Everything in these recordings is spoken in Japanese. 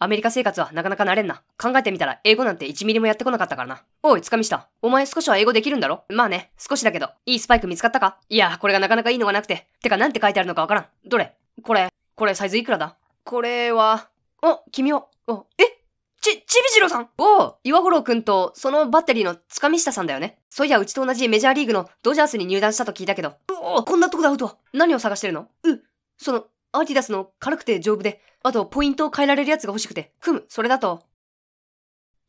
アメリカ生活はなかなか慣れんな。考えてみたら英語なんて1ミリもやってこなかったからな。おい、つかみした。お前少しは英語できるんだろまあね、少しだけど。いいスパイク見つかったかいや、これがなかなかいいのがなくて。てかなんて書いてあるのかわからん。どれこれ、これサイズいくらだこれは、お、君を、お、えち、ちびじろさんおう、岩五郎くんと、そのバッテリーのつかみ下さんだよね。そういや、うちと同じメジャーリーグのドジャースに入団したと聞いたけど。おおこんなとこで会うとは。何を探してるのう、その、アディダスの軽くて丈夫で、あとポイントを変えられるやつが欲しくて。組む、それだと。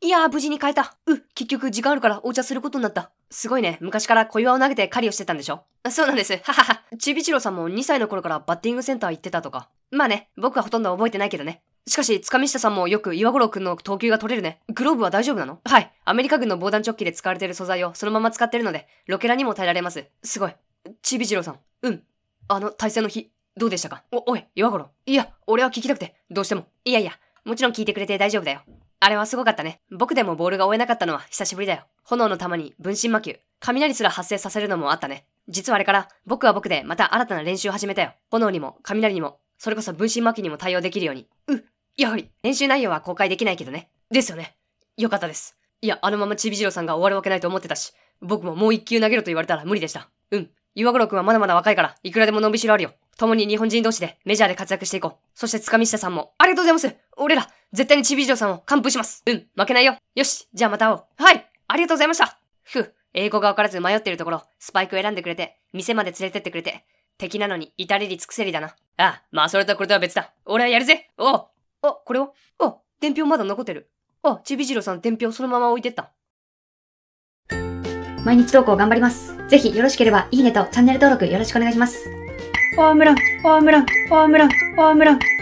いやー、無事に変えた。う、結局時間あるからお茶することになった。すごいね。昔から小岩を投げて狩りをしてたんでしょそうなんです。ははは。ちびちろさんも2歳の頃からバッティングセンター行ってたとか。まあね、僕はほとんど覚えてないけどね。しかし、つかみしたさんもよく岩五郎くんの投球が取れるね。グローブは大丈夫なのはい。アメリカ軍の防弾チョッキで使われてる素材をそのまま使ってるので、ロケラにも耐えられます。すごい。ちびじろうさん。うん。あの、対戦の日、どうでしたかお、おい、岩頃。いや、俺は聞きたくて、どうしても。いやいや、もちろん聞いてくれて大丈夫だよ。あれはすごかったね。僕でもボールが追えなかったのは久しぶりだよ。炎の玉に分身魔球、雷すら発生させるのもあったね。実はあれから、僕は僕でまた新たな練習を始めたよ。炎にも、雷にも、それこそ分身魔球にも対応できるように。う、やはり、練習内容は公開できないけどね。ですよね。よかったです。いや、あのままちびじろさんが終わるわけないと思ってたし、僕ももう一球投げろと言われたら無理でした。うん。岩黒くんはまだまだ若いから、いくらでも伸びしろあるよ。共に日本人同士でメジャーで活躍していこう。そして塚下さんも、ありがとうございます俺ら、絶対にチビジョさんを完封しますうん、負けないよよし、じゃあまた会おうはいありがとうございましたふう、英語がわからず迷ってるところ、スパイク選んでくれて、店まで連れてってくれて、敵なのに至れり尽くせりだな。ああ、まあそれとこれとは別だ。俺はやるぜおうあ、これはあ、伝票まだ残ってる。あ、ちびじろさん伝票そのまま置いてった。毎日投稿頑張ります。ぜひよろしければいいねとチャンネル登録よろしくお願いします。ホームラン、ホームラン、ホームラン、ホームラン。